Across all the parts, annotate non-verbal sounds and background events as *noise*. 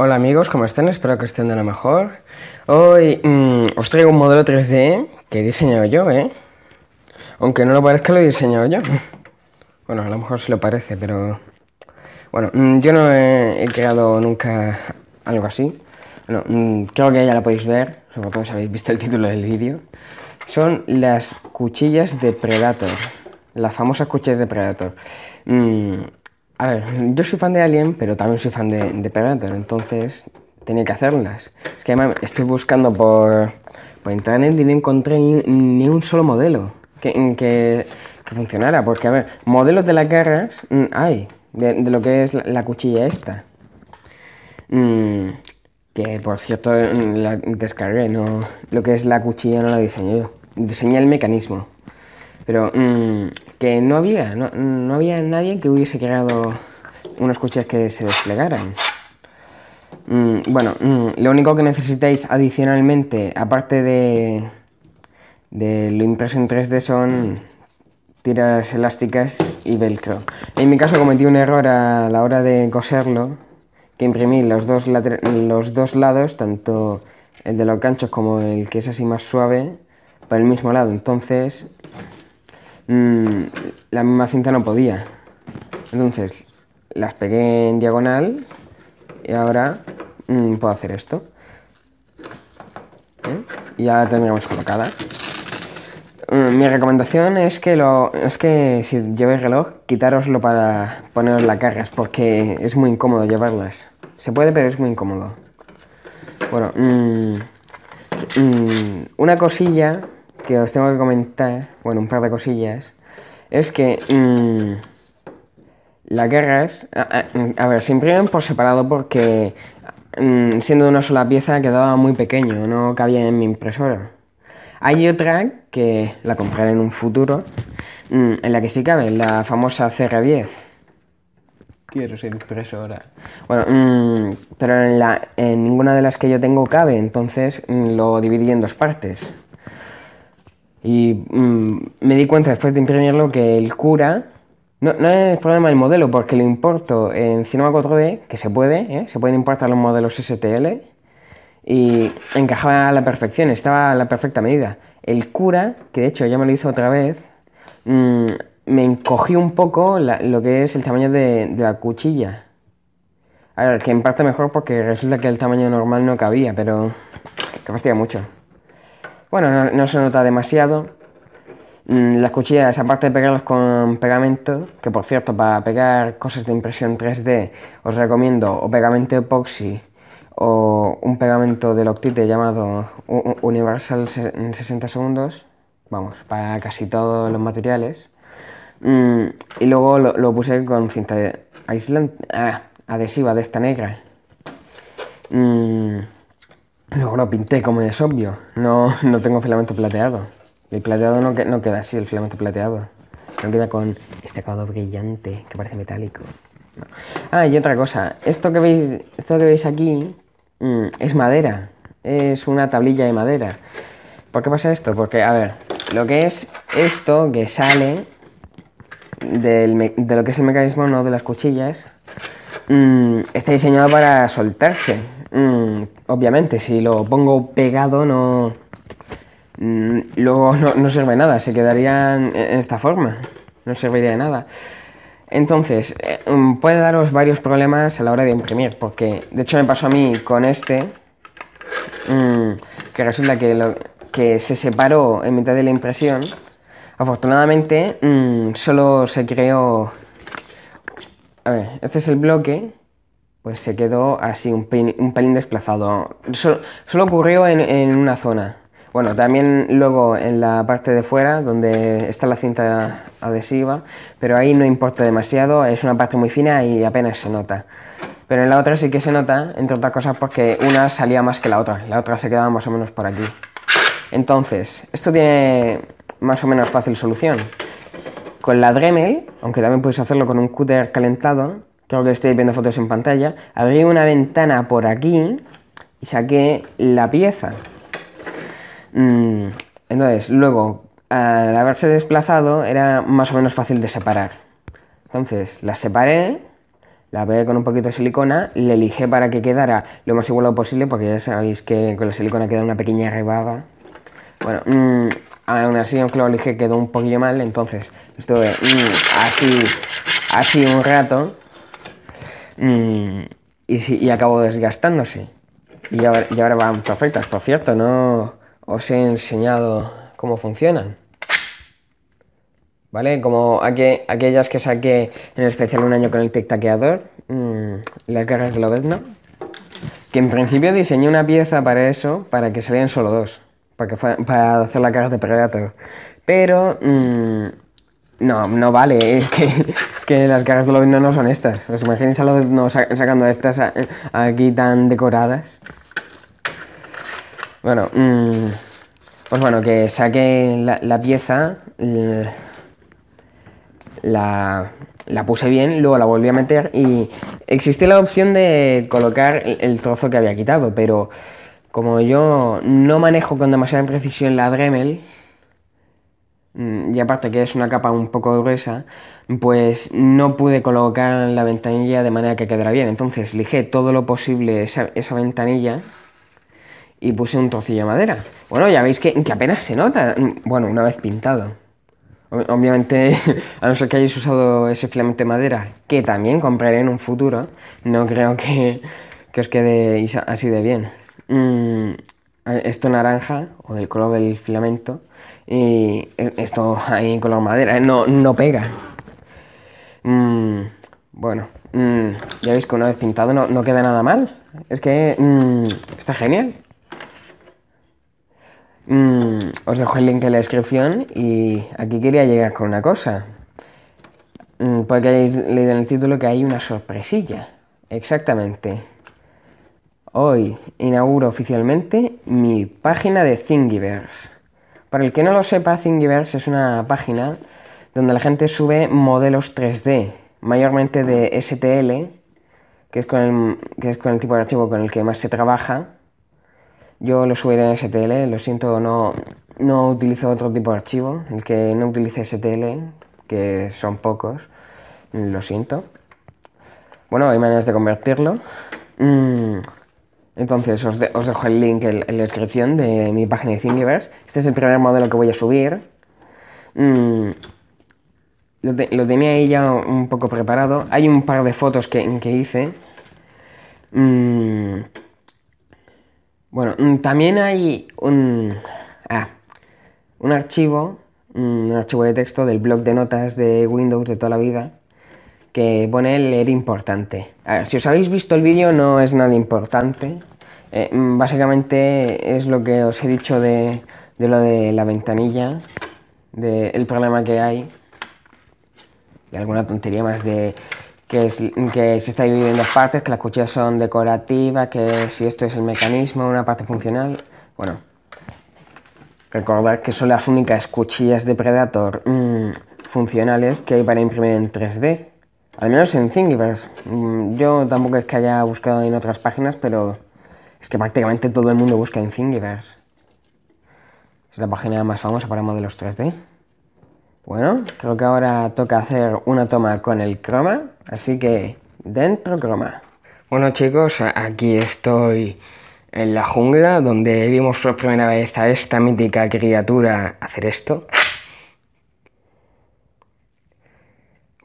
Hola amigos, ¿cómo están? Espero que estén de lo mejor. Hoy mm, os traigo un modelo 3D que he diseñado yo, ¿eh? Aunque no lo parezca, lo he diseñado yo. *laughs* Bueno, a lo mejor se lo parece, pero... Bueno, mm, yo no he, creado nunca algo así. Bueno, mm, creo que ya lo podéis ver, sobre todo si habéis visto el título del vídeo. Son las cuchillas de Predator. Las famosas cuchillas de Predator. A ver, yo soy fan de Alien, pero también soy fan de, de Predator, entonces tenía que hacerlas. Es que además estoy buscando por, por internet y no encontré ni, un solo modelo que, que, funcionara. Porque, a ver, modelos de las guerras mm, hay, de, lo que es la, cuchilla esta. Mm, que, por cierto, mm, la descargué, no, lo que es la cuchilla no la diseñé yo. Diseñé el mecanismo. Pero mm, que no había, no, había nadie que hubiese creado unos coches que se desplegaran. Mm, bueno, mm, lo único que necesitáis adicionalmente, aparte de, de lo impreso en 3D, son tiras elásticas y velcro. En mi caso cometí un error a la hora de coserlo, que imprimí los dos, los dos lados, tanto el de los ganchos como el que es así más suave, para el mismo lado. Entonces Mm, la misma cinta no podía. Entonces las pegué en diagonal y ahora mm, puedo hacer esto. ¿Eh? Y ya la tenemos colocada. Mm, mi recomendación es que, lo, es que si lleváis reloj, quitaroslo para poneros las cargas, porque es muy incómodo llevarlas. Se puede, pero es muy incómodo. Bueno, una cosilla que os tengo que comentar, bueno, un par de cosillas, es que mm, la guerra guerras, a, ver, se imprimen por separado porque mm, siendo una sola pieza quedaba muy pequeño, no cabía en mi impresora. Hay otra que la compraré en un futuro, mm, en la que sí cabe, la famosa CR10. Quiero ser impresora. Bueno, pero en, ninguna de las que yo tengo cabe, entonces lo dividí en dos partes. Y mm, me di cuenta después de imprimirlo que el cura no, no, es problema el modelo, porque lo importo en Cinema 4D, que se puede, ¿eh? se pueden importar los modelos STL, y encajaba a la perfección, estaba a la perfecta medida. El cura, que de hecho ya me lo hizo otra vez, mm, me encogió un poco lo que es el tamaño de, de, la cuchilla. A ver, que en parte mejor porque resulta que el tamaño normal no cabía, pero que fastidia mucho. Bueno, no, se nota demasiado. Mm, las cuchillas, aparte de pegarlas con pegamento, que por cierto, para pegar cosas de impresión 3D, os recomiendo o pegamento epoxi o un pegamento de Loctite llamado Universal 60 segundos, vamos, para casi todos los materiales. Mm, y luego lo, puse con cinta ah, adhesiva de esta negra. Mm, Luego lo pinté, como es obvio. No, *laughs* no tengo filamento plateado. El plateado no, no queda así, el filamento plateado. No queda con este acabado brillante que parece metálico. Ah, y otra cosa. Esto que veis, esto que veis aquí mm, es madera. Es una tablilla de madera. ¿Por qué pasa esto? Porque, a ver, lo que es esto que sale de lo que es el mecanismo no de las cuchillas mm, está diseñado para soltarse Mm, obviamente, si lo pongo pegado no... Mm, luego *laughs* no, sirve nada, se quedarían e-, en esta forma, no serviría de nada. Entonces, eh, mm, puede daros varios problemas a la hora de imprimir, porque de hecho me pasó a mí con este, que resulta que, que se separó en mitad de la impresión. Afortunadamente, solo se creó... A ver, este es el bloque pues se quedó así un pelín, desplazado. Solo, ocurrió en, en, una zona. Bueno, también luego en la parte de fuera, donde está la cinta adhesiva, pero ahí no importa demasiado, es una parte muy fina y apenas se nota. Pero en la otra sí que se nota, entre otras cosas porque una salía más que la otra, la otra se quedaba más o menos por aquí. Entonces, esto tiene más o menos fácil solución. Con la Dremel, aunque también puedes hacerlo con un cúter calentado, creo que estáis viendo fotos en pantalla, abrí una ventana por aquí y saqué la pieza. Mm, entonces, luego, al haberse desplazado, era más o menos fácil de separar. Entonces, la separé, la pegué con un poquito de silicona, le lijé para que quedara lo más igualado posible, porque ya sabéis que con la silicona queda una pequeña rebaba. Bueno, mm, aún así, aunque lo lijé, quedó un poquillo mal, entonces estuve mm, así, así un rato, Mm, y, y acabó desgastándose. Y ahora, van perfectas, por cierto, no os he enseñado cómo funcionan. ¿Vale? Como aquellas que saqué en especial un año con el tic-taqueador, mmm, las cargas de no que en principio diseñé una pieza para eso, para que salieran solo dos, para, que para hacer la carga de Predator. Pero mm, no, no vale, es que, *laughs* es que las cargas de no son estas. ¿Os imagináis a sacando estas aquí tan decoradas? Bueno, mm, pues bueno, que saqué la, pieza, la, puse bien, luego la volví a meter y existe la opción de colocar el trozo que había quitado, pero como yo no manejo con demasiada precisión la Dremel, Mm, y aparte que es una capa un poco gruesa, pues no pude colocar la ventanilla de manera que quedara bien. Entonces lijé todo lo posible esa, ventanilla y puse un trocillo de madera. Bueno, ya veis que, que apenas se nota. Mm, bueno, una vez pintado. Obviamente, *laughs* a no ser que hayáis usado ese filamento de madera, que también compraré en un futuro, no creo que, os quede así de bien. Mm, Ah, esto naranja o del color del filamento y e-, esto ahí en color madera, no, no pega. Mm, bueno, mm, ya veis que una vez pintado no, queda nada mal. Es que mm, está genial. os dejo el link en la descripción y aquí quería llegar con una cosa. porque hayáis leído en el título que hay una sorpresilla. Exactamente. Hoy inauguro oficialmente mi página de Thingiverse. Para el que no lo sepa, Thingiverse es una página donde la gente sube modelos 3D, mayormente de STL, que es con el, tipo de archivo con el que más se trabaja. Yo lo subiré en STL, lo siento, no, no utilizo otro tipo de archivo. El que no utilice STL, que son pocos, lo siento. Bueno, hay maneras de convertirlo. Mm, entonces os, dejo el link en, la descripción de mi página de Thingiverse. Este es el primer modelo que voy a subir. Mm, lo, tenía ahí ya un poco preparado. Hay un par de fotos que, hice. Mm, bueno, mm, también hay un, ah, un archivo, un archivo de texto del blog de notas de Windows de toda la vida que pone leer importante. A ver, si os habéis visto el vídeo no es nada importante, eh, mm, básicamente es lo que os he dicho de, lo de la ventanilla, del problema que hay y alguna tontería más de que, se está dividiendo en partes, que las cuchillas son decorativas, que si esto es el mecanismo, una parte funcional. Bueno, recordad que son las únicas cuchillas de Predator mm, funcionales que hay para imprimir en 3D. Al menos en Thingiverse. Mm, yo tampoco es que haya buscado en otras páginas, pero es que prácticamente todo el mundo busca en Thingiverse. Es la página más famosa para modelos 3D. Bueno, creo que ahora toca hacer una toma con el croma, así que dentro croma. Bueno chicos, aquí estoy en la jungla donde vimos por primera vez a esta mítica criatura hacer esto.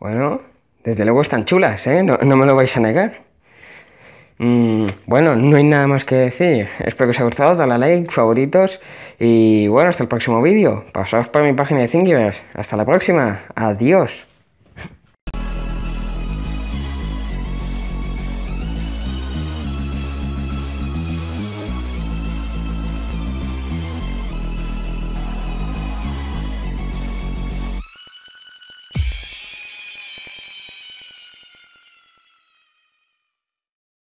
Bueno, desde luego están chulas, ¿eh? no me lo vais a negar. Mm, bueno, no hay nada más que decir. Espero que os haya gustado, dale a like, favoritos y bueno, hasta el próximo vídeo. Pasaos por mi página de Thinkiverse. Hasta la próxima. Adiós.